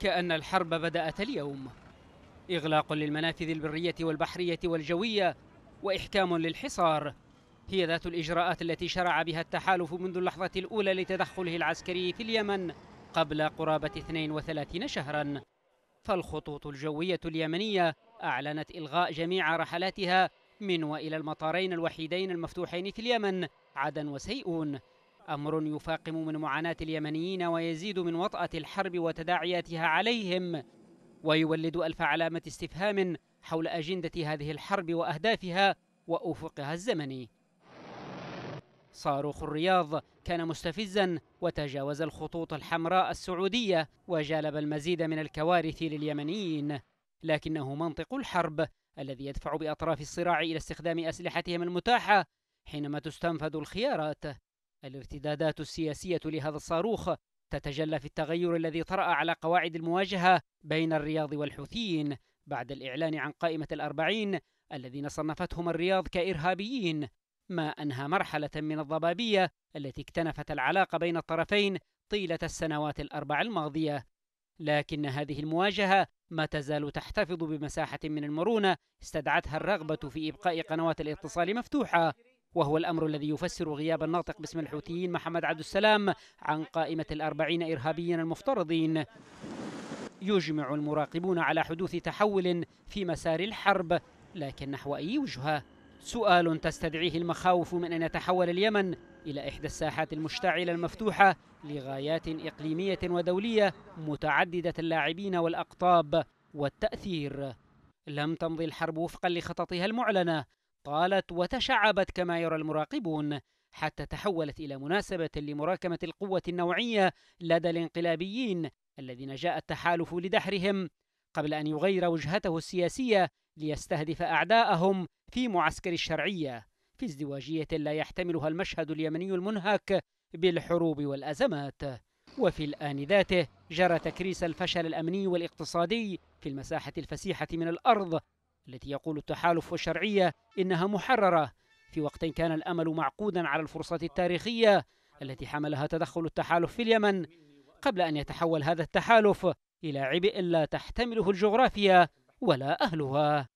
كأن الحرب بدأت اليوم إغلاق للمنافذ البرية والبحرية والجوية وإحكام للحصار هي ذات الإجراءات التي شرع بها التحالف منذ اللحظة الأولى لتدخله العسكري في اليمن قبل قرابة 32 شهرا فالخطوط الجوية اليمنية أعلنت إلغاء جميع رحلاتها من وإلى المطارين الوحيدين المفتوحين في اليمن عدن وسيئون أمر يفاقم من معاناة اليمنيين ويزيد من وطأة الحرب وتداعياتها عليهم ويولد ألف علامة استفهام حول أجندة هذه الحرب وأهدافها وأفقها الزمني صاروخ الرياض كان مستفزا وتجاوز الخطوط الحمراء السعودية وجالب المزيد من الكوارث لليمنيين لكنه منطق الحرب الذي يدفع بأطراف الصراع إلى استخدام أسلحتهم المتاحة حينما تستنفذ الخيارات الارتدادات السياسية لهذا الصاروخ تتجلى في التغير الذي طرأ على قواعد المواجهة بين الرياض والحوثيين بعد الإعلان عن قائمة الأربعين الذين صنفتهم الرياض كإرهابيين ما أنهى مرحلة من الضبابية التي اكتنفت العلاقة بين الطرفين طيلة السنوات الأربع الماضية لكن هذه المواجهة ما تزال تحتفظ بمساحة من المرونة استدعتها الرغبة في إبقاء قنوات الاتصال مفتوحة وهو الأمر الذي يفسر غياب الناطق باسم الحوثيين محمد عبد السلام عن قائمة الأربعين إرهابيا المفترضين يجمع المراقبون على حدوث تحول في مسار الحرب لكن نحو أي وجهة سؤال تستدعيه المخاوف من أن يتحول اليمن إلى إحدى الساحات المشتعلة المفتوحة لغايات إقليمية ودولية متعددة اللاعبين والأقطاب والتأثير لم تمضي الحرب وفقا لخططها المعلنة طالت وتشعبت كما يرى المراقبون حتى تحولت إلى مناسبة لمراكمة القوة النوعية لدى الانقلابيين الذين جاء التحالف لدحرهم قبل أن يغير وجهته السياسية ليستهدف أعداءهم في معسكر الشرعية في ازدواجية لا يحتملها المشهد اليمني المنهك بالحروب والأزمات وفي الآن ذاته جرى تكريس الفشل الأمني والاقتصادي في المساحة الفسيحة من الأرض التي يقول التحالف والشرعية إنها محررة في وقت كان الأمل معقودا على الفرصة التاريخية التي حملها تدخل التحالف في اليمن قبل أن يتحول هذا التحالف إلى عبء لا تحتمله الجغرافيا ولا أهلها